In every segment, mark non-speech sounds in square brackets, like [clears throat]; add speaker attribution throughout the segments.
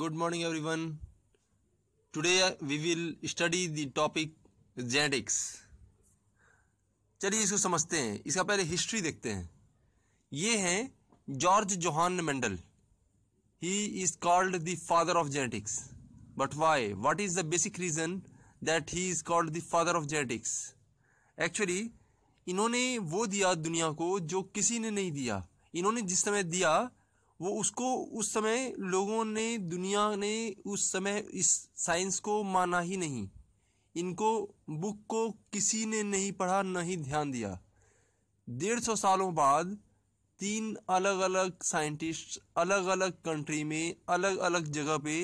Speaker 1: good morning everyone today uh, we will study the topic genetics चलिए इसको समझते हैं इसका पहले हिस्ट्री देखते हैं ये हैं George Johann Mendel he is called the father of genetics but why what is the basic reason that he is called the father of genetics actually इन्होंने वो दिया दुनिया को जो किसी ने नहीं दिया इन्होंने जिस समय दिया वो उसको उस समय लोगों ने दुनिया ने उस समय इस साइंस को माना ही नहीं इनको बुक को किसी ने नहीं पढ़ा न ही ध्यान दिया डेढ़ सौ सालों बाद तीन अलग अलग साइंटिस्ट अलग अलग कंट्री में अलग अलग जगह पे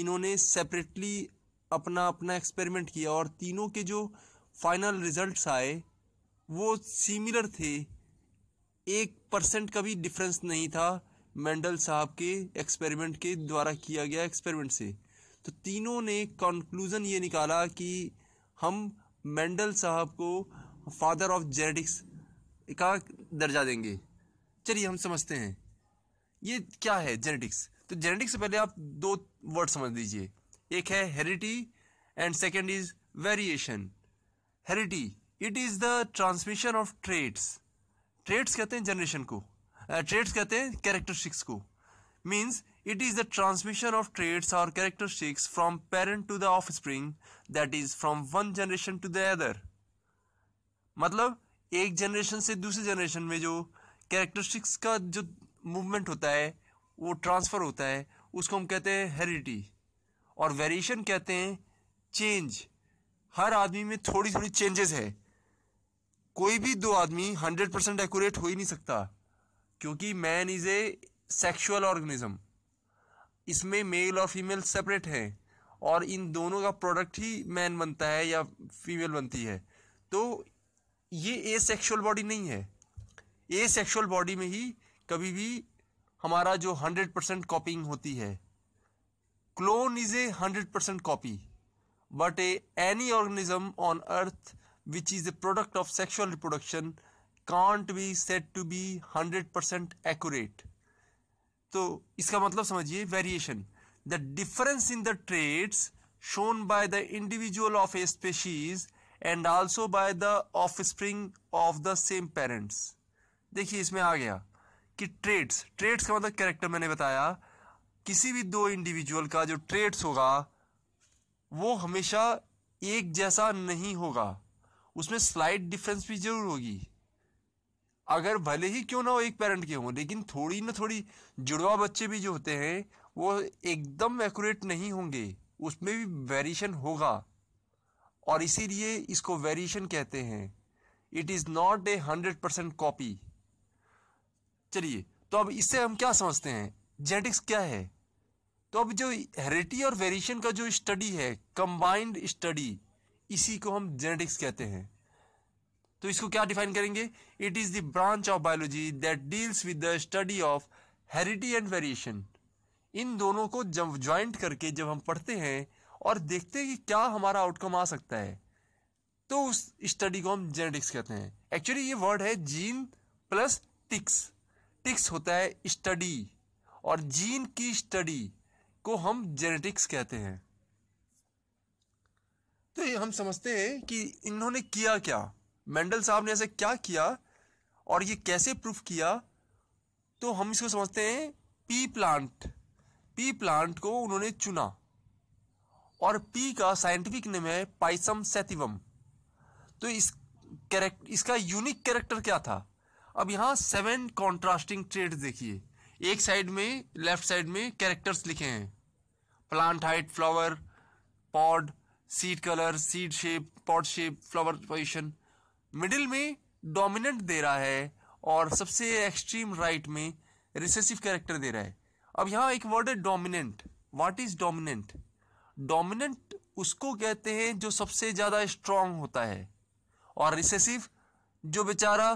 Speaker 1: इन्होंने सेपरेटली अपना अपना एक्सपेरिमेंट किया और तीनों के जो फाइनल रिजल्ट्स आए वो सिमिलर थे एक परसेंट का भी डिफरेंस नहीं था मेंडल साहब के एक्सपेरिमेंट के द्वारा किया गया एक्सपेरिमेंट से तो तीनों ने कंक्लूज़न ये निकाला कि हम मेंडल साहब को फादर ऑफ जेनेटिक्स का दर्जा देंगे चलिए हम समझते हैं ये क्या है जेनेटिक्स तो जेनेटिक्स से पहले आप दो वर्ड समझ लीजिए एक है heredity and second is variation heredity it is the transmission of traits traits कहते हैं जनरेशन को ट्रेड्स uh, कहते हैं कैरेक्टरिस्टिक्स को means it is the transmission of traits और characteristics from parent to the offspring that is from one generation to the other मतलब एक generation से दूसरे जनरेशन में जो कैरेक्टरिस्टिक्स का जो मूवमेंट होता है वो ट्रांसफ़र होता है उसको हम कहते हैं हेरिटी और वेरिएशन कहते हैं चेंज हर आदमी में थोड़ी थोड़ी चेंजेस है कोई भी दो आदमी हंड्रेड परसेंट एक्यूरेट हो ही नहीं सकता क्योंकि man is a sexual organism इसमें मेल और फीमेल सेपरेट हैं और इन दोनों का प्रोडक्ट ही मैन बनता है या फीमेल बनती है तो ये ए सेक्शुअल बॉडी नहीं है ए सेक्शुअल बॉडी में ही कभी भी हमारा जो हंड्रेड परसेंट कॉपिंग होती है clone is a hundred percent copy but a any organism on earth which is a product of sexual reproduction can't be set to be hundred percent accurate तो इसका मतलब समझिए variation the difference in the traits shown by the individual of a species and also by the offspring of the same parents देखिए इसमें आ गया कि trades trades का मतलब कैरेक्टर मैंने बताया किसी भी दो इंडिविजुअल का जो ट्रेड्स होगा वो हमेशा एक जैसा नहीं होगा उसमें स्लाइड डिफरेंस भी ज़रूर होगी अगर भले ही क्यों ना हो एक पेरेंट के हों लेकिन थोड़ी ना थोड़ी जुड़वा बच्चे भी जो होते हैं वो एकदम एक्यूरेट नहीं होंगे उसमें भी वेरिएशन होगा और इसीलिए इसको वेरिएशन कहते हैं it is not a hundred percent copy चलिए तो अब इससे हम क्या समझते हैं जेनेटिक्स क्या है तो अब जो हेरिटी और वेरिएशन का जो स्टडी है कंबाइंड स्टडी इसी को हम जेनेटिक्स कहते हैं तो इसको क्या डिफाइन करेंगे it is the branch of biology that deals with the study of heredity and variation इन दोनों को जब ज्वाइंट करके जब हम पढ़ते हैं और देखते हैं कि क्या हमारा आउटकम आ सकता है तो उस स्टडी को हम जेनेटिक्स कहते हैं एक्चुअली ये वर्ड है जीन प्लस टिक्स टिक्स होता है स्टडी और जीन की स्टडी को हम जेनेटिक्स कहते हैं तो ये हम समझते हैं कि इन्होंने किया क्या मेंडल साहब ने ऐसा क्या किया और ये कैसे प्रूफ किया तो हम इसको समझते हैं पी प्लांट पी प्लांट को उन्होंने चुना और पी का साइंटिफिक नेम है पाइसम सेटिवम तो इस कैरेक्ट इसका यूनिक कैरेक्टर क्या था अब यहाँ सेवन कॉन्ट्रास्टिंग ट्रेड देखिए एक साइड में लेफ्ट साइड में कैरेक्टर्स लिखे हैं plant height flower pod seed colour seed shape pod shape flower position middle में डोमिनेंट दे रहा है और सबसे एक्सट्रीम राइट में रिसेसिव कैरेक्टर दे रहा है अब यहाँ एक वर्ड है dominant what is dominant dominant उसको कहते हैं जो सबसे ज़्यादा स्ट्रांग होता है और रिसेसिव जो बेचारा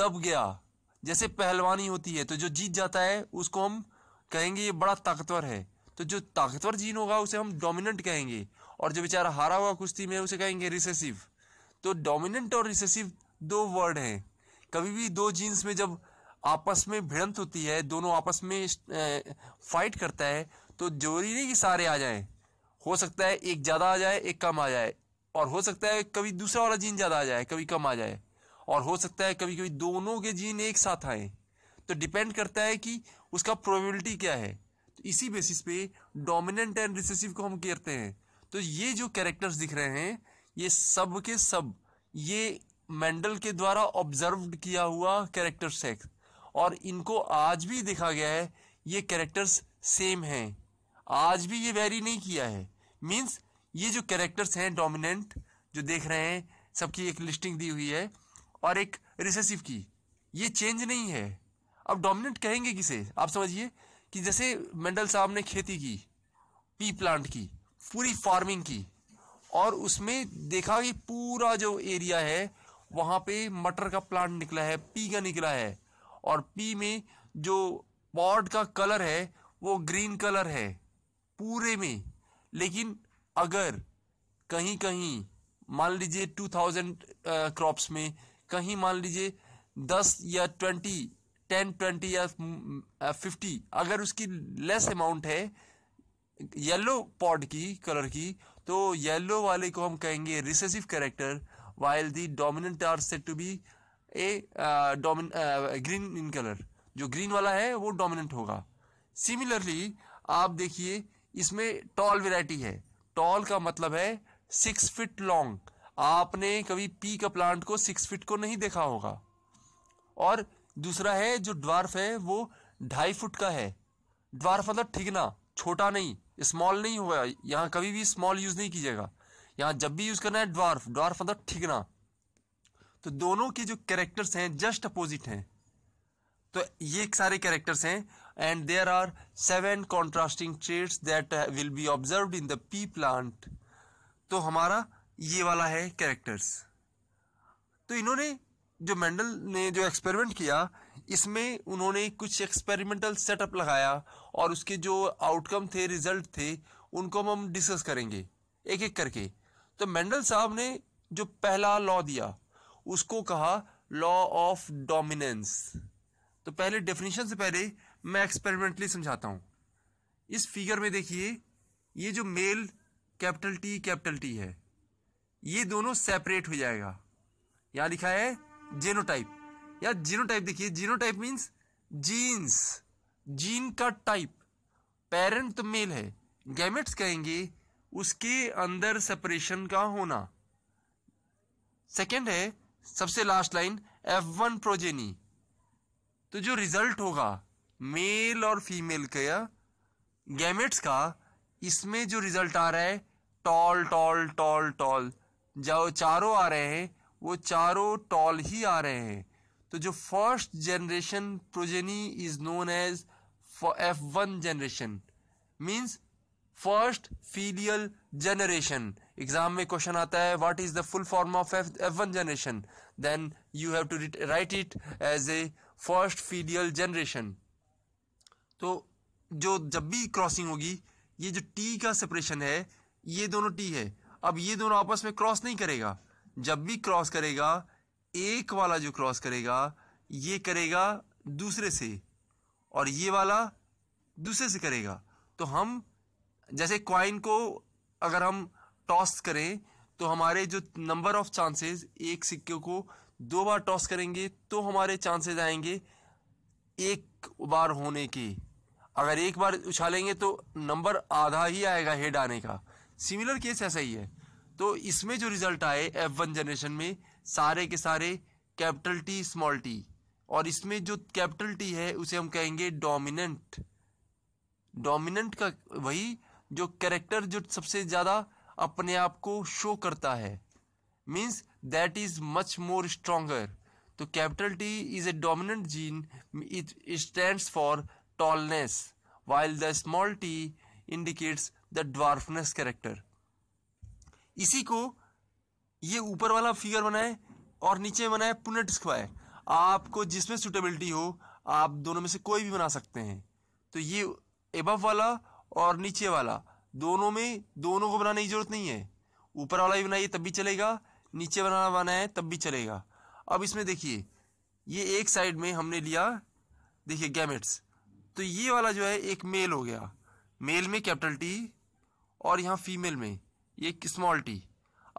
Speaker 1: दब गया जैसे पहलवानी होती है तो जो जीत जाता है उसको हम कहेंगे ये बड़ा ताकतवर है तो जो ताकतवर जीन होगा उसे हम डोमिनेंट कहेंगे और जो बेचारा हारा हुआ कुश्ती में उसे कहेंगे रिसेसिव तो डोमिनेंट और रिसेसिव दो वर्ड हैं कभी भी दो जीन्स में जब आपस में भिड़ंत होती है दोनों आपस में फाइट करता है तो जरूरी नहीं कि सारे आ जाएं हो सकता है एक ज़्यादा आ जाए एक कम आ जाए और हो सकता है कभी दूसरा वाला जीन ज़्यादा आ जाए कभी कम आ जाए और हो सकता है कभी कभी दोनों के जीन एक साथ आए तो डिपेंड करता है कि उसका प्रोबेबिलिटी क्या है तो इसी बेसिस पे डोमिनेंट एंड रिसेसिव को हम कहते हैं तो ये जो कैरेक्टर्स दिख रहे हैं ये सब के सब ये मेंडल के द्वारा ऑब्जर्व किया हुआ कैरेक्टर्स है और इनको आज भी देखा गया है ये कैरेक्टर्स सेम हैं आज भी ये वेरी नहीं किया है मींस ये जो कैरेक्टर्स हैं डोमिनेंट जो देख रहे हैं सबकी एक लिस्टिंग दी हुई है और एक रिसेसिव की ये चेंज नहीं है अब डोमिनेंट कहेंगे किसे आप समझिए कि जैसे मेंडल साहब ने खेती की पी प्लांट की पूरी फार्मिंग की और उसमें देखा कि पूरा जो एरिया है वहाँ पे मटर का प्लांट निकला है पी का निकला है और पी में जो पॉड का कलर है वो ग्रीन कलर है पूरे में लेकिन अगर कहीं कहीं मान लीजिए टू थाउजेंड क्रॉप्स में कहीं मान लीजिए दस या ट्वेंटी टेन ट्वेंटी या फिफ्टी अगर उसकी लेस अमाउंट है येलो पॉड की कलर की तो येलो वाले को हम कहेंगे recessive character while the dominant are set to be a dominant green in colour जो ग्रीन वाला है वो डोमिनेंट होगा सिमिलरली आप देखिए इसमें टॉल वेराइटी है टॉल का मतलब है सिक्स फिट लॉन्ग आपने कभी पी का प्लांट को सिक्स फिट को नहीं देखा होगा और दूसरा है जो ड्वार्फ है वो ढाई फुट का है ड्वार्फ मतलब ठिकना छोटा नहीं स्मॉल नहीं हुआ यहाँ कभी भी स्मॉल यूज़ नहीं कीजिएगा यहाँ जब भी यूज़ करना है ड्वार्फ ड्वार्फ मतलब ठिकना तो दोनों के जो कैरेक्टर्स हैं जस्ट अपोजिट हैं तो ये सारे कैरेक्टर्स हैं and there are seven contrasting traits that will be observe in the pea plant तो हमारा ये वाला है कैरेक्टर्स तो इन्होंने जो मेंडल ने जो एक्सपेरिमेंट किया इसमें उन्होंने कुछ एक्सपेरिमेंटल सेटअप लगाया और उसके जो आउटकम थे रिजल्ट थे उनको हम डिस्कस करेंगे एक एक करके तो मेंडल साहब ने जो पहला लॉ दिया उसको कहा लॉ ऑफ डोमिनेंस तो पहले डेफिनेशन से पहले मैं एक्सपेरिमेंटली समझाता हूँ इस फिगर में देखिए ये जो male capital T capital T है ये दोनों सेपरेट हो जाएगा यहाँ लिखा है जेनोटाइप यार जीनो टाइप देखिए genotype means genes gene का टाइप पेरेंट तो मेल है गैमेट्स कहेंगे उसके अंदर सेपरेशन का होना सेकेंड है सबसे last line F one progeny तो जो रिजल्ट होगा मेल और फीमेल का गैमेट्स का इसमें जो रिजल्ट आ रहा है टॉल टॉल टॉल टॉल जो चारों आ रहे हैं वो चारों टॉल ही आ रहे हैं तो जो first generation progeny is known as F one generation means first filial generation exam में क्वेश्चन आता है what is the full form of F F one generation then you have to write it as a first filial generation तो जो जब भी crossing होगी ये जो टी का सेपरेशन है ये दोनों टी है अब ये दोनों आपस में क्रॉस नहीं करेगा जब भी क्रॉस करेगा एक वाला जो क्रॉस करेगा ये करेगा दूसरे से और ये वाला दूसरे से करेगा तो हम जैसे क्वाइन को अगर हम टॉस करें तो हमारे जो नंबर ऑफ चांसेस एक सिक्के को दो बार टॉस करेंगे तो हमारे चांसेस आएंगे एक बार होने के अगर एक बार उछालेंगे तो नंबर आधा ही आएगा हेड आने का सिमिलर केस ऐसा ही है तो इसमें जो रिजल्ट आए एफ वन जनरेशन में सारे के सारे कैपिटल टी स्मॉल टी और इसमें जो कैपिटल टी है उसे हम कहेंगे डोमिनेंट डोमिनेंट का वही जो कैरेक्टर जो सबसे ज़्यादा अपने आप को शो करता है means that is much more stronger तो capital T is a dominant gene it stand for tallness while the small t indicates the dwarfness character इसी को ये ऊपर वाला फिगर बनाए और नीचे बनाए पुनट स्क्वायर आपको जिसमें सुटेबिलिटी हो आप दोनों में से कोई भी बना सकते हैं तो ये एबव वाला और नीचे वाला दोनों में दोनों को बनाने की ज़रूरत नहीं है ऊपर वाला भी बनाइए तब भी चलेगा नीचे बनाना बनाए तब भी चलेगा अब इसमें देखिए ये एक साइड में हमने लिया देखिए गैमेट्स तो ये वाला जो है एक मेल हो गया मेल में कैपिटल टी और यहाँ फीमेल में ये स्मॉल टी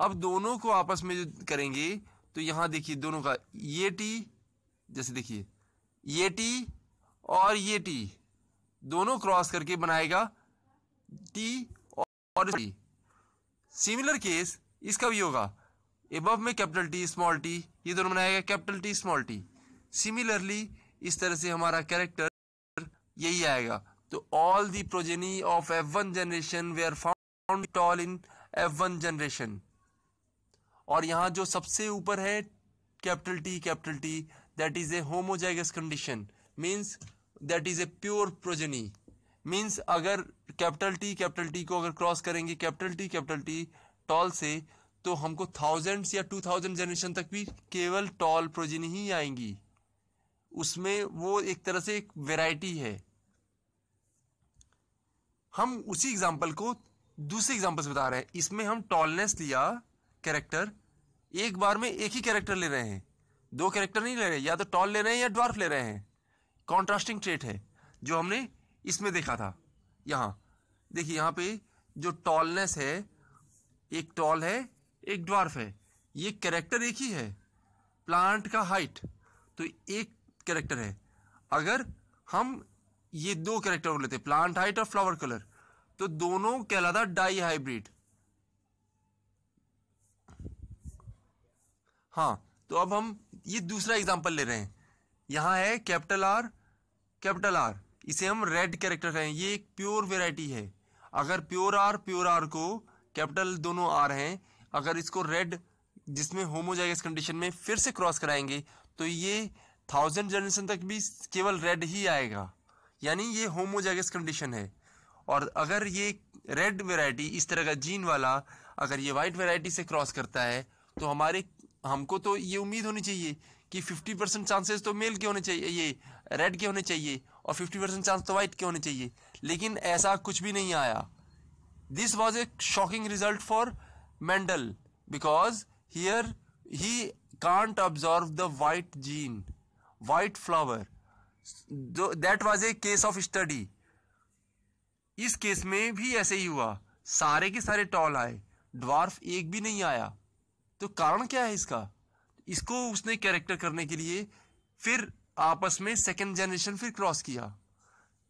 Speaker 1: अब दोनों को आपस में जो करेंगे तो यहां देखिए दोनों का ये टी जैसे देखिए ये टी और ये टी दोनों क्रॉस करके बनाएगा टी और टी सिमिलर केस इसका भी होगा एबव में कैपिटल टी स्मॉल टी ये दोनों बनाएगा capital T small t similarly इस तरह से हमारा कैरेक्टर यही आएगा तो all the progeny of F one generation they are found tall in F one generation और यहाँ जो सबसे ऊपर है capital T capital T that is a homozygous condition means that is a pure progeny means अगर capital T capital T को अगर cross करेंगे capital T capital T tall से तो हमको थाउजेंड्स या टू थाउजेंड जनरेशन तक भी केवल टॉल प्रोजनी ही आएंगी उसमें वो एक तरह से एक वेराइटी है हम उसी एग्जाम्पल को दूसरे एग्जाम्पल से बता रहे हैं इसमें हम टॉलनेस लिया कैरेक्टर एक बार में एक ही कैरेक्टर ले रहे हैं दो कैरेक्टर नहीं ले रहे या तो टॉल ले रहे हैं या ड्वार्फ ले रहे हैं कॉन्ट्रास्टिंग ट्रेट है जो हमने इसमें देखा था यहाँ देखिए यहाँ पे जो टॉलनेस है एक टॉल है एक ड्वार्फ है ये कैरेक्टर एक ही है प्लांट का हाइट तो एक कैरेक्टर है अगर हम ये दो कैरेक्टर लेते प्लांट हाइट और फ्लावर कलर तो दोनों कहलाता डाई हाइब्रिड हाँ तो अब हम ये दूसरा एग्जाम्पल ले रहे हैं यहाँ है कैपिटल आर कैपिटल आर इसे हम रेड कैरेक्टर कहें ये एक प्योर वेराइटी है अगर प्योर आर प्योर आर को कैपिटल दोनों आर हैं अगर इसको रेड जिसमें होमोजाइगस कंडीशन में फिर से क्रॉस कराएंगे तो ये थाउजेंड जनरेशन तक भी केवल रेड ही आएगा यानी ये होमोजाइगस कंडीशन है और अगर ये रेड वेराइटी इस तरह का जीन वाला अगर ये वाइट वेराइटी से क्रॉस करता है तो हमारे हमको तो ये उम्मीद होनी चाहिए कि 50 परसेंट चांसेस तो मेल के होने चाहिए ये रेड के होने चाहिए और 50 परसेंट चांस तो वाइट के होने चाहिए लेकिन ऐसा कुछ भी नहीं आया this was a shocking result for Mendel because here he can't observe the white gene white flower that was a case of study इस केस में भी ऐसे ही हुआ सारे के सारे टॉल आए ड्वार्फ एक भी नहीं आया तो कारण क्या है इसका इसको उसने कैरेक्टर करने के लिए फिर आपस में सेकेंड जनरेशन फिर क्रॉस किया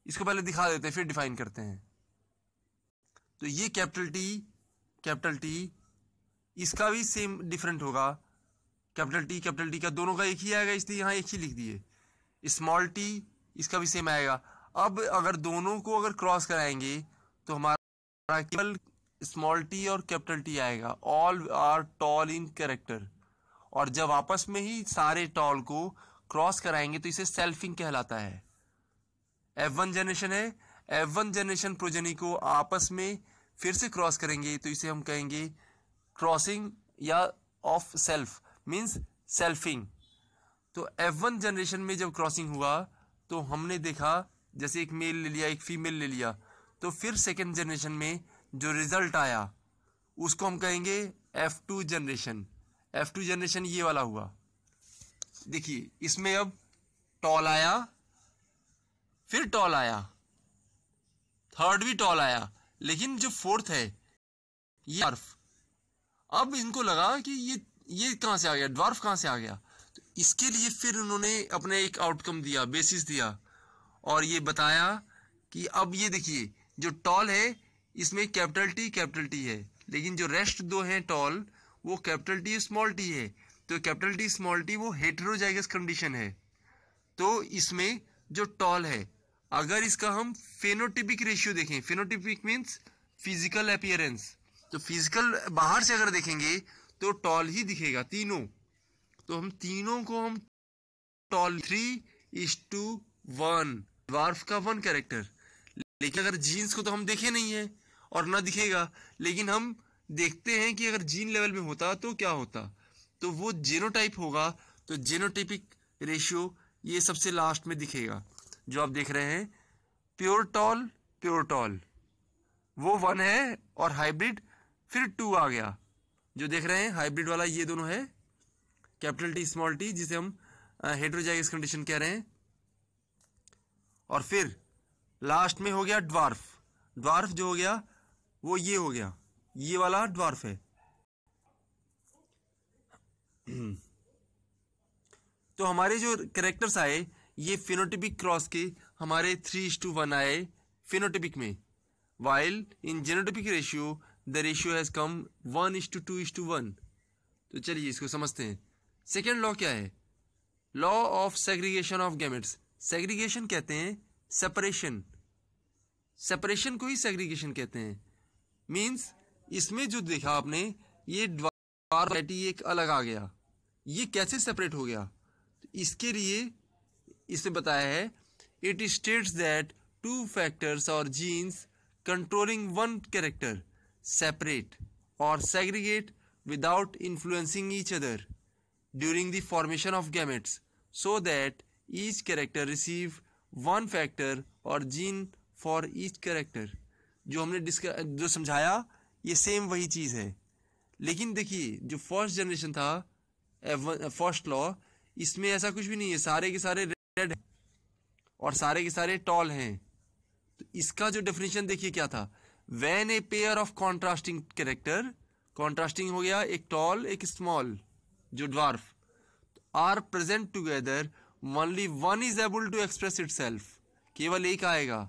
Speaker 1: इसको पहले दिखा देते हैं फिर डिफाइन करते हैं तो ये कैपिटल टी कैपिटल टी इसका भी सेम डिफरेंट होगा कैपिटल टी कैपिटल टी का दोनों का एक ही आएगा इसलिए यहाँ एक ही लिख दिए स्मॉल टी इसका भी सेम आएगा अब अगर दोनों को अगर क्रॉस कराएंगे तो हमारा केवल स्मॉल टी और कैपिटल टी आएगा all are tall in character और जब आपस में ही सारे टॉल को क्रॉस कराएंगे तो इसे सेल्फिंग कहलाता है एफ वन जनरेशन है एफ वन जनरेशन प्रोजेनी को आपस में फिर से क्रॉस करेंगे तो इसे हम कहेंगे क्रॉसिंग या ऑफ सेल्फ मीन्स सेल्फिंग तो एफ वन जनरेशन में जब क्रॉसिंग हुआ तो हमने देखा जैसे एक मेल ले लिया एक फीमेल ले लिया तो फिर सेकेंड जनरेशन में जो रिज़ल्ट आया उसको हम कहेंगे F two generation F two generation ये वाला हुआ देखिए इसमें अब टॉल आया फिर टॉल आया थर्ड भी टॉल आया लेकिन जो फोर्थ है ये ड्वार्फ अब इनको लगा कि ये ये कहां से आ गया ड्वार्फ कहां से आ गया तो इसके लिए फिर उन्होंने अपने एक आउटकम दिया बेसिस दिया और ये बताया कि अब ये देखिए जो टॉल है इसमें कैपिटल टी कैपिटल टी है लेकिन जो रेस्ट दो हैं टॉल वो कैपिटल टी स्मॉल टी है तो कैपिटल टी स्मॉल टी वो हेटरोजाइगस कंडीशन है तो इसमें जो टॉल है अगर इसका हम फेनोटिपिक रेशियो देखें फेनोटिपिक मीन्स फिजिकल अपियरेंस तो फिजिकल बाहर से अगर देखेंगे तो टॉल ही दिखेगा तीनों तो हम तीनों को हम tall three is to one dwarf का वन कैरेक्टर लेकिन अगर जीन्स को तो हम देखे नहीं है और ना दिखेगा लेकिन हम देखते हैं कि अगर जीन लेवल में होता तो क्या होता तो वो जेनोटाइप होगा तो जेनोटिपिक रेशियो ये सबसे लास्ट में दिखेगा जो आप देख रहे हैं प्योरटॉल प्योरटॉल वो वन है और हाइब्रिड फिर टू आ गया जो देख रहे हैं हाइब्रिड वाला ये दोनों है कैपिटल टी स्मॉल टी जिसे हम हेड्रोजाइस कंडीशन कह रहे हैं और फिर लास्ट में हो गया ड्वार्फ ड्वार्फ जो हो गया वो ये हो गया ये वाला ड्वार्फ है तो हमारे जो करेक्टर्स आए ये फिनोटिपिक क्रॉस के हमारे थ्री इज टू वन आए फिनोटिपिक में while in genotypic ratio the ratio has come one is to two is to one तो चलिए इसको समझते हैं सेकेंड लॉ क्या है law of segregation of gametes segregation कहते हैं सेपरेशन सेपरेशन को ही सेग्रीगेशन कहते हैं मीन्स इसमें जो देखा आपने ये ड्वार वैरायटी एक अलग आ गया ये कैसे सेपरेट हो गया तो इसके लिए इसे बताया है it states that two factors और genes controlling one character separate और segregate without influencing each other during the formation of gametes so that each character receive one factor और जीन फॉर ईच कैरेक्टर जो हमने disc जो समझाया ये same वही चीज़ है लेकिन देखिए जो फर्स्ट जनरेशन था फर्स्ट लॉ इसमें ऐसा कुछ भी नहीं है सारे के सारे रेड और सारे के सारे टॉल हैं तो इसका जो डेफिनेशन देखिए क्या था when a pair of contrasting character contrasting हो गया एक टॉल एक स्मॉल जो dwarf are present together only one is able to express it केवल एक आएगा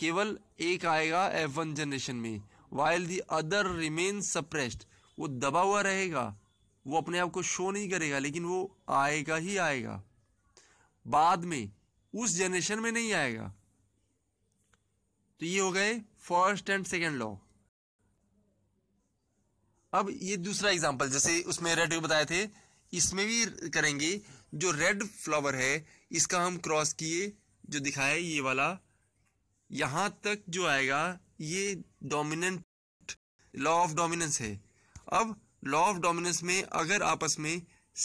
Speaker 1: केवल एक आएगा एफ वन जनरेशन में while the other remain suppressed वो दबा हुआ रहेगा वो अपने आप को शो नहीं करेगा लेकिन वो आएगा ही आएगा बाद में उस जनरेशन में नहीं आएगा तो ये हो गए फर्स्ट एंड सेकेंड लॉ अब ये दूसरा एग्जाम्पल जैसे उसमें रेड बताए थे इसमें भी करेंगे जो रेड फ्लावर है इसका हम क्रॉस किए जो दिखाया ये वाला यहां तक जो आएगा ये डोमिनेंट लॉ ऑफ डोमिनेंस है अब लॉ ऑफ डोमिनेंस में अगर आपस में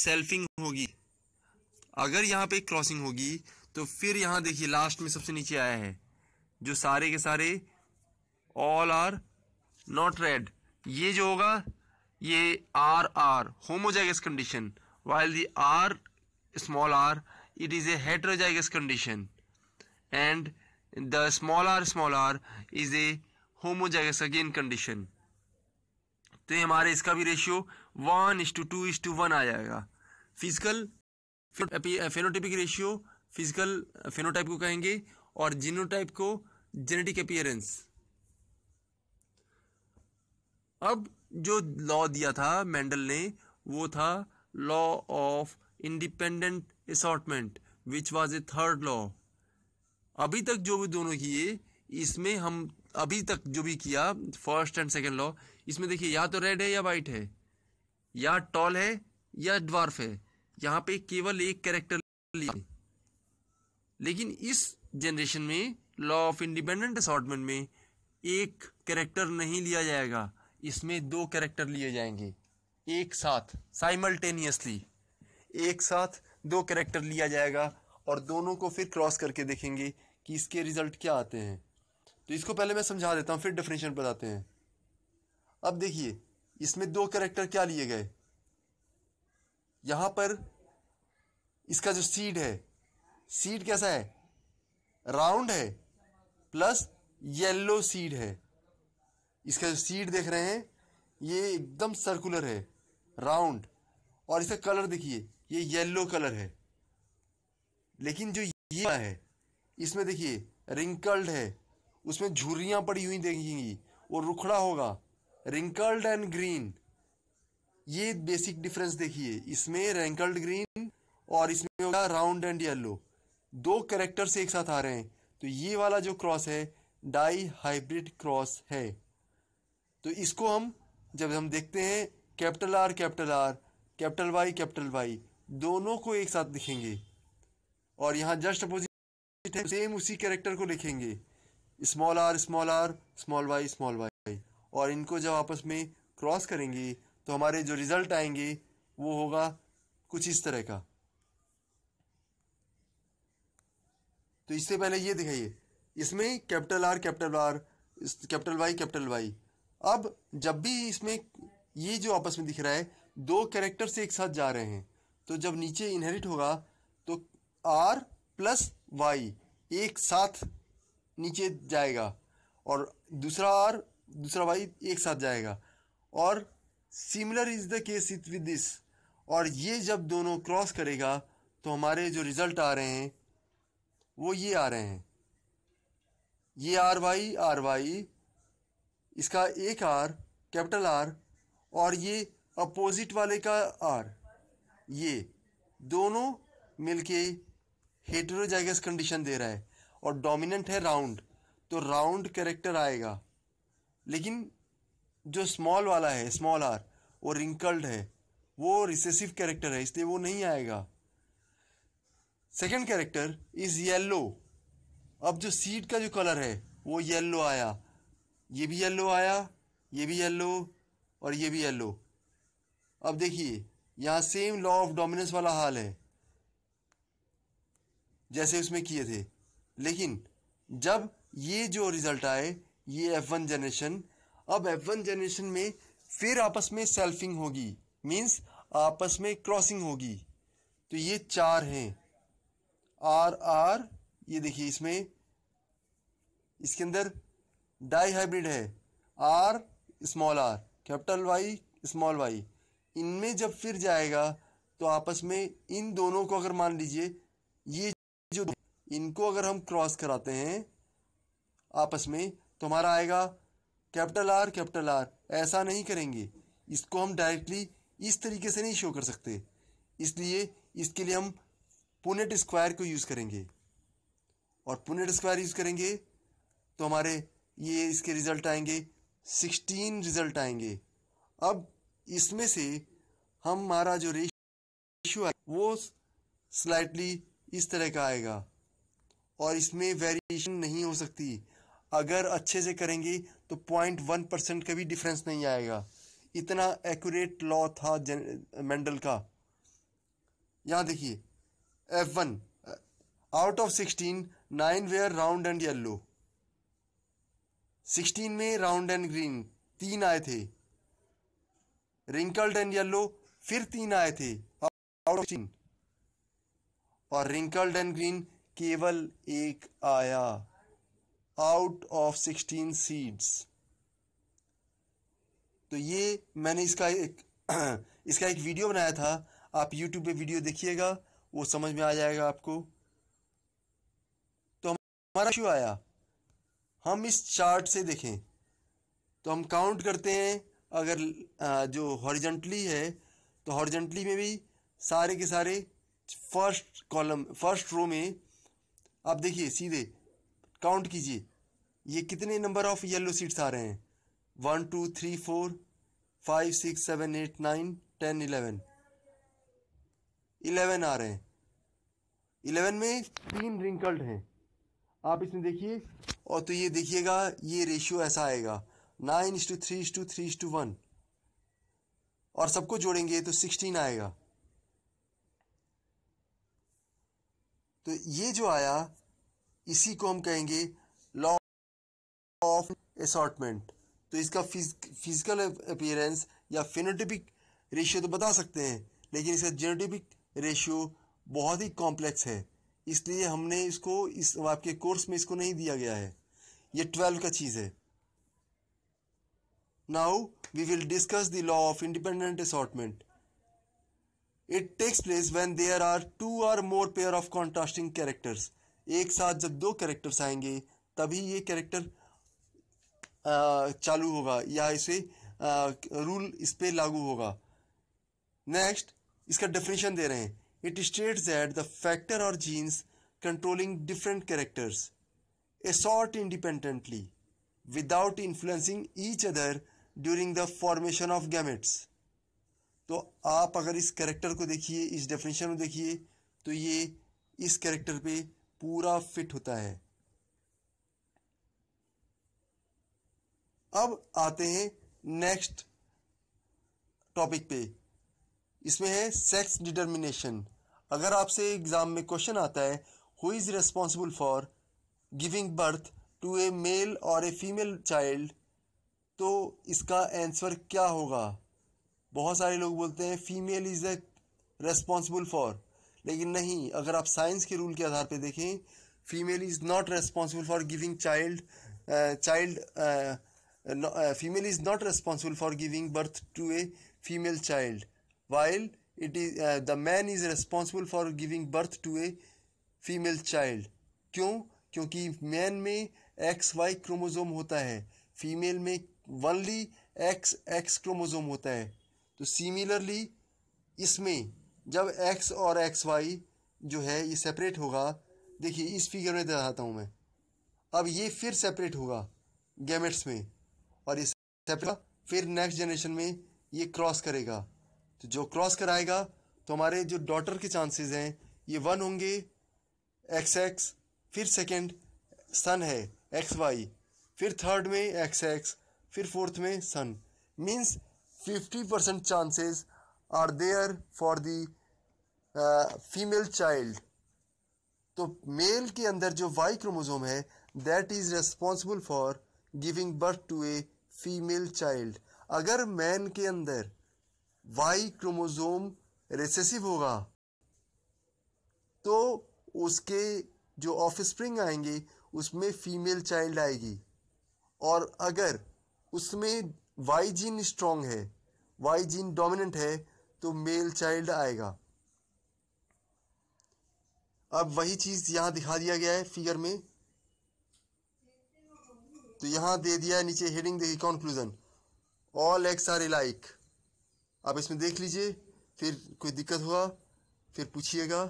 Speaker 1: सेल्फिंग होगी अगर यहां पे क्रॉसिंग होगी तो फिर यहां देखिए लास्ट में सबसे नीचे आया है जो सारे के सारे ऑल आर नॉट रेड ये जो होगा ये R R homozygous condition while the R small r it is a heterozygous condition and the small r small r is a homozygous again condition तो ये हमारे इसका भी ratio one is to two is to one आ जाएगा physical phenotypic ratio physical phenotype को कहेंगे और जीनोटाइप को जेनेटिक अपियरेंस अब जो लॉ दिया था मेंडल ने वो था law of independent assortment which was a third law अभी तक जो भी दोनों किए इसमें हम अभी तक जो भी किया फर्स्ट एंड सेकेंड लॉ इसमें देखिए या तो रेड है या वाइट है या टॉल है या ड्वार्फ है यहाँ पे केवल एक कैरेक्टर लिया लेकिन इस जनरेशन में लॉ ऑफ इंडिपेंडेंट असॉटमेंट में एक कैरेक्टर नहीं लिया जाएगा इसमें दो कैरेक्टर
Speaker 2: लिए जाएंगे एक साथ साइमल्टेनियसली एक साथ दो कैरेक्टर लिया जाएगा और दोनों को फिर क्रॉस करके देखेंगे कि इसके रिज़ल्ट क्या आते हैं तो इसको पहले मैं समझा देता हूँ फिर डेफिनेशन पर आते हैं अब देखिए इसमें दो करेक्टर क्या लिए गए यहां पर इसका जो सीड है सीड कैसा है राउंड है प्लस येलो सीड है इसका जो सीड देख रहे हैं ये एकदम सर्कुलर है राउंड और इसका कलर देखिए ये येलो कलर है लेकिन जो ये है इसमें देखिए रिंकल्ड है उसमें झुर्रियाँ पड़ी हुई देखेंगी और रुखड़ा होगा रिंकल्ड एंड ग्रीन ये बेसिक डिफरेंस देखिए इसमें रिंकल्ड ग्रीन और इसमें होगा राउंड एंड येलो दो करेक्टर्स एक साथ आ रहे हैं तो ये वाला जो क्रॉस है डाई हाइब्रिड क्रॉस है तो इसको हम जब हम देखते हैं capital R capital R capital Y capital Y दोनों को एक साथ दिखेंगे और यहाँ जस्ट अपोजिट सेम उसी कैरेक्टर को लिखेंगे small r small r small y small y और इनको जब आपस में क्रॉस करेंगे तो हमारे जो रिज़ल्ट आएंगे वो होगा कुछ इस तरह का तो इससे पहले ये दिखाइए इसमें capital R capital R capital Y capital Y अब जब भी इसमें ये जो आपस में दिख रहा है दो कैरेक्टर से एक साथ जा रहे हैं तो जब नीचे इनहेरिट होगा तो आर प्लस वाई एक साथ नीचे जाएगा और दूसरा आर दूसरा वाई एक साथ जाएगा और सिमिलर इज़ द केस इथ विद दिस और ये जब दोनों क्रॉस करेगा तो हमारे जो रिज़ल्ट आ रहे हैं वो ये आ रहे हैं ये आर वाई आर वाई इसका एक आर कैपिटल आर और ये अपोजिट वाले का आर ये दोनों मिलके हेटरोजाइगस कंडीशन दे रहा है और डोमिनेंट है राउंड तो राउंड कैरेक्टर आएगा लेकिन जो स्मॉल वाला है स्मॉल आर वो रिंकल्ड है वो रिसेसिव कैरेक्टर है इसलिए वो नहीं आएगा सेकंड कैरेक्टर इज़ येल्लो अब जो सीट का जो कलर है वो येल्लो आया ये भी येल्लो आया ये भी येल्लो और ये भी येल्लो अब देखिए यहाँ सेम लॉ ऑफ डोमिनेंस वाला हाल है जैसे उसमें किए थे लेकिन जब ये जो रिज़ल्ट आए ये एफ वन जनरेशन अब एफ वन जनरेशन में फिर आपस में सेल्फिंग होगी मीन्स आपस में क्रॉसिंग होगी तो ये चार हैं आर आर ये देखिए इसमें इसके अंदर डाई हाइब्रिड है R small R capital Y small Y इनमें जब फिर जाएगा तो आपस में इन दोनों को अगर मान लीजिए ये इनको अगर हम क्रॉस कराते हैं आपस में तो हमारा आएगा कैपिटल आर कैपिटल आर ऐसा नहीं करेंगे इसको हम डायरेक्टली इस तरीके से नहीं शो कर सकते इसलिए इसके लिए हम पुनेट स्क्वायर को यूज़ करेंगे और पुनेट स्क्वायर यूज़ करेंगे तो हमारे ये इसके रिज़ल्ट आएंगे सिक्सटीन रिज़ल्ट आएंगे अब इसमें से हमारा जो रेशो है वो स्लाइटली इस तरह का आएगा और इसमें वेरिएशन नहीं हो सकती अगर अच्छे से करेंगे तो पॉइंट वन परसेंट का भी डिफरेंस नहीं आएगा इतना एक्यूरेट लॉ था मेंडल का यहाँ देखिए F one out of sixteen nine were round and yellow sixteen में राउंड एंड ग्रीन तीन आए थे रिंकल्ड एंड येल्लो फिर तीन आए थे आउट ऑफ और रिंकल्ड एंड ग्रीन केवल एक आया आउट ऑफ सिक्सटीन सीड्स तो ये मैंने इसका एक [clears throat] इसका एक वीडियो बनाया था आप यूट्यूब पे वीडियो देखिएगा वो समझ में आ जाएगा आपको तो हमारा क्यों आया हम इस चार्ट से देखें तो हम काउंट करते हैं अगर जो हॉरिजेंटली है तो हॉरिजेंटली में भी सारे के सारे फर्स्ट कॉलम फर्स्ट रो में आप देखिए सीधे काउंट कीजिए ये कितने नंबर ऑफ येलो सीट्स आ रहे हैं one two three four five six seven eight nine ten eleven eleven आ रहे हैं इलेवन में तीन रिंकल्ड हैं आप इसमें देखिए और तो ये देखिएगा ये रेशियो ऐसा आएगा nine is to three is to three is to one और सबको जोड़ेंगे तो सिक्सटीन आएगा तो ये जो आया इसी को हम कहेंगे लॉ ऑफ असॉटमेंट तो इसका फिजिकल अपियरेंस या फिनोटिपिक रेशियो तो बता सकते हैं लेकिन इसका जेनोटिपिक रेशियो बहुत ही कॉम्प्लेक्स है इसलिए हमने इसको इस आपके कोर्स में इसको नहीं दिया गया है ये ट्वेल्व का चीज़ है now we will discuss the law of independent assortment it takes place when there are two or more pair of contrasting characters एक साथ जब दो कैरेक्टर्स आएंगे तभी ये कैरेक्टर चालू होगा या इसे रूल इस पर लागू होगा नेक्स्ट इसका डेफिनेशन दे रहे हैं it state that the factor और genes controlling different characters assort independently without influencing each other during the formation of gametes तो आप अगर इस करेक्टर को देखिए इस डेफिनेशन को देखिए तो ये इस करेक्टर पे पूरा फिट होता है अब आते हैं नेक्स्ट टॉपिक पे इसमें है सेक्स डिटर्मिनेशन अगर आपसे एग्ज़ाम में क्वेश्चन आता है who is responsible for giving birth to a male और ए फीमेल चाइल्ड तो इसका आंसर क्या होगा बहुत सारे लोग बोलते हैं female is a responsible for लेकिन नहीं अगर आप साइंस के रूल के आधार पर देखें female is not responsible for giving child child female is not responsible for giving birth to a female child while it is the man is responsible for giving birth to a female child क्यों क्योंकि man में x Y chromosome होता है female में only x x chromosome होता है तो similarly इसमें जब एक्स और एक्स वाई जो है ये सेपरेट होगा देखिए इस फिगर में दिखाता हूँ मैं अब ये फिर सेपरेट होगा गैमेट्स में और ये सेपरेट फिर नेक्स्ट जनरेशन में ये क्रॉस करेगा तो जो क्रॉस कराएगा तो हमारे जो डॉटर के चांसेस हैं ये वन होंगे एक्स एक्स फिर सेकंड सन है एक्स वाई फिर थर्ड में एक्स एक्स फिर फोर्थ में son means fifty percent chances are there for the female child तो मेल के अंदर जो वाई क्रोमोजोम है that is responsible for giving birth to a female child अगर मैन के अंदर वाई क्रोमोजोम रेसेसिव होगा तो उसके जो ऑफ स्प्रिंग आएंगे उसमें फीमेल चाइल्ड आएगी और अगर उसमें वाई जीन स्ट्रॉन्ग है वाई जीन डोमिनेंट है तो मेल चाइल्ड आएगा अब वही चीज़ यहां दिखा दिया गया है फिगर में तो यहां दे दिया है नीचे हेडिंग देखिए conclusion all X are like आप इसमें देख लीजिए फिर कोई दिक्कत हुआ फिर पूछिएगा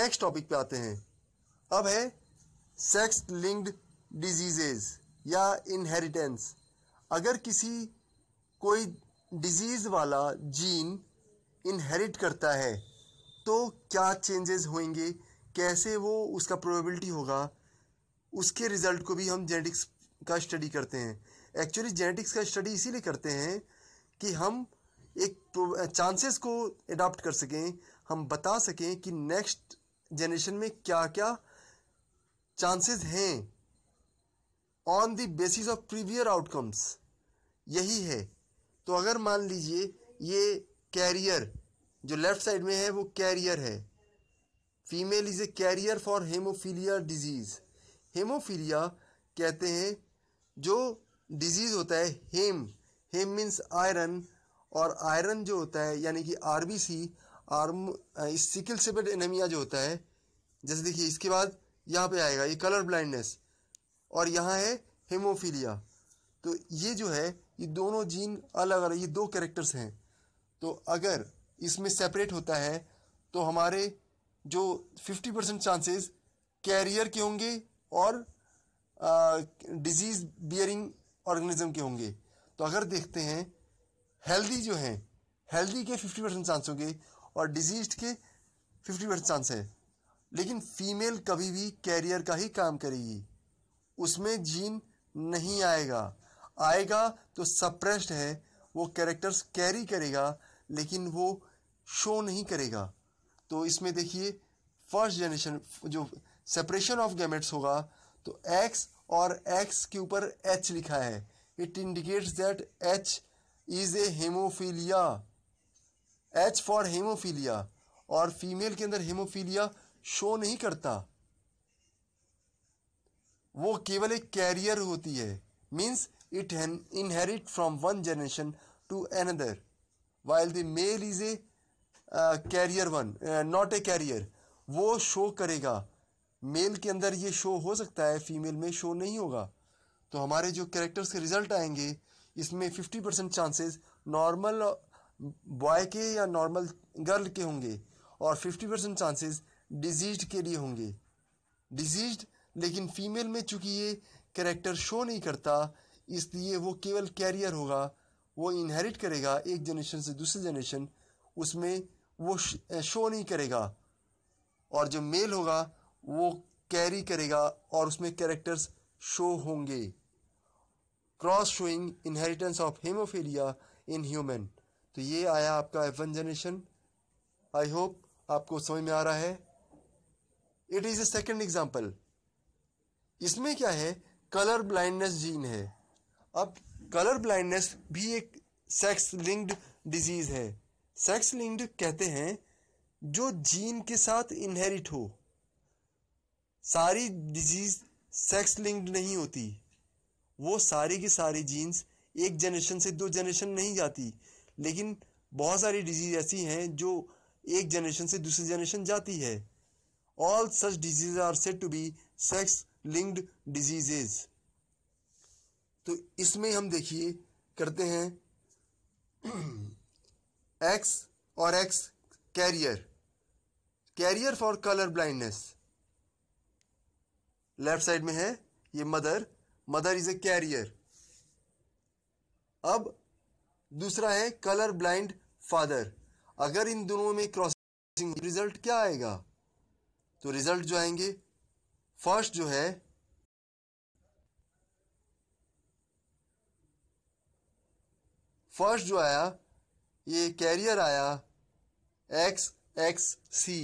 Speaker 2: नेक्स्ट टॉपिक पे आते हैं अब है सेक्स लिंक्ड डिजीजेज या इनहेरिटेंस अगर किसी कोई डिजीज़ वाला जीन इनहेरिट करता है तो क्या चेंजेस होंगे कैसे वो उसका प्रोबेबिलिटी होगा उसके रिज़ल्ट को भी हम जेनेटिक्स का स्टडी करते हैं एक्चुअली जेनेटिक्स का स्टडी इसीलिए करते हैं कि हम एक चांसेस को अडॉप्ट कर सकें हम बता सकें कि नेक्स्ट जनरेशन में क्या क्या चांसेस हैं on the basis of previous outcomes यही है तो अगर मान लीजिए ये कैरियर जो लेफ्ट साइड में है वो कैरियर है female is a carrier for haemophilia disease haemophilia कहते हैं जो डिजीज़ होता है हेम हेम मीन्स आयरन और आयरन जो होता है यानी कि आर बी सी आर्म सिकल सेबेड एनेमिया जो होता है जैसे देखिए इसके बाद यहाँ पे आएगा ये कलर ब्लाइंडनेस और यहाँ है हेमोफीलिया तो ये जो है ये दोनों जीन अलग अलग ये दो कैरेक्टर्स हैं तो अगर इसमें सेपरेट होता है तो हमारे जो 50 परसेंट चांसेस कैरियर के होंगे और डिजीज़ बियरिंग ऑर्गेनिज्म के होंगे तो अगर देखते हैं हेल्दी जो हैं हेल्दी के 50 परसेंट चांस होंगे और डिजीज के 50 परसेंट चांस है लेकिन फीमेल कभी भी कैरियर का ही काम करेगी उसमें जीन नहीं आएगा आएगा तो सप्रेस्ड है वो कैरेक्टर्स कैरी करेगा लेकिन वो शो नहीं करेगा तो इसमें देखिए फर्स्ट जनरेशन जो सेपरेशन ऑफ गैमेट्स होगा तो एक्स और एक्स के ऊपर एच लिखा है it indicates that H is a haemophilia H for haemophilia और फीमेल के अंदर हेमोफीलिया शो नहीं करता वो केवल एक कैरियर होती है means it inherit from one generation to another while the male is a carrier one not a carrier वो शो करेगा मेल के अंदर ये शो हो सकता है फीमेल में शो नहीं होगा तो हमारे जो कैरेक्टर्स के रिजल्ट आएंगे इसमें fifty percent chances normal boy के या नॉर्मल गर्ल के होंगे और फिफ्टी परसेंट चांसेस डिजीज के लिए होंगे डिजीज लेकिन फ़ीमेल में चूंकि ये करेक्टर शो नहीं करता इसलिए वो केवल कैरियर होगा वो इनहेरिट करेगा एक जनरेशन से दूसरी जनरेशन उसमें वो शो नहीं करेगा और जो मेल होगा वो कैरी करेगा और उसमें कैरेक्टर्स शो होंगे cross showing inheritance of haemophilia in human तो ये आया आपका F one generation I hope आपको समझ में आ रहा है it is a second example इसमें क्या है कलर ब्लाइंडनेस जीन है अब कलर ब्लाइंडनेस भी एक सेक्स लिंक्ड डिजीज़ है सेक्स लिंक्ड कहते हैं जो जीन के साथ इनहेरिट हो सारी डिजीज़ सेक्स लिंक्ड नहीं होती वो सारी की सारी जीन्स एक जनरेशन से दो जनरेशन नहीं जाती लेकिन बहुत सारी डिजीज ऐसी हैं जो एक जनरेशन से दूसरी जनरेशन जाती है all such disease are set to be sex linked diseases तो इसमें हम देखिए करते हैं एक्स [clears throat] और X carrier carrier for colour blindness left side में है ये mother mother is a carrier अब दूसरा है कलर ब्लाइंड फादर अगर इन दोनों में क्रॉसिंग रिजल्ट क्या आएगा तो रिजल्ट जो आएंगे फर्स्ट जो है फर्स्ट जो आया ये कैरियर आया एक्स एक्स सी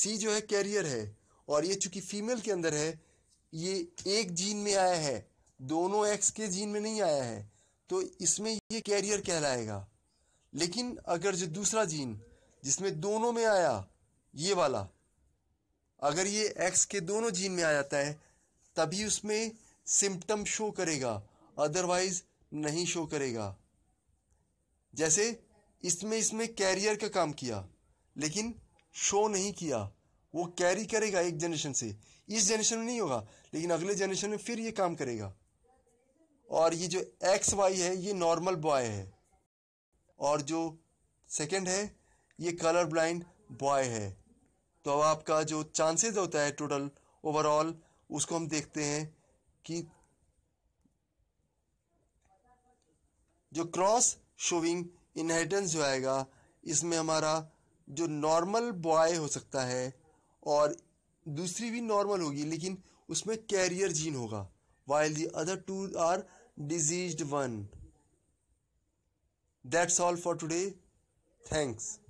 Speaker 2: सी जो है कैरियर है और ये चूंकि फीमेल के अंदर है ये एक जीन में आया है दोनों एक्स के जीन में नहीं आया है तो इसमें ये कैरियर कहलाएगा लेकिन अगर जो दूसरा जीन जिसमें दोनों में आया ये वाला अगर ये एक्स के दोनों जीन में आ जाता है तभी उसमें सिम्टम शो करेगा अदरवाइज नहीं शो करेगा जैसे इसमें इसमें कैरियर का काम किया लेकिन शो नहीं किया वो कैरी करेगा एक जनरेशन से इस जनरेशन में नहीं होगा लेकिन अगले जनरेशन में फिर ये काम करेगा और ये जो एक्स वाई है ये नॉर्मल बॉय है और जो सेकंड है ये कलर ब्लाइंड बॉय है तो अब आपका जो चांसेस होता है टोटल ओवरऑल उसको हम देखते हैं कि जो क्रॉस शोविंग इनहेरिटेंस जो आएगा इसमें हमारा जो नॉर्मल बॉय हो सकता है और दूसरी भी नॉर्मल होगी लेकिन उसमें कैरियर जीन होगा while the other two are disease one that's all for today thanks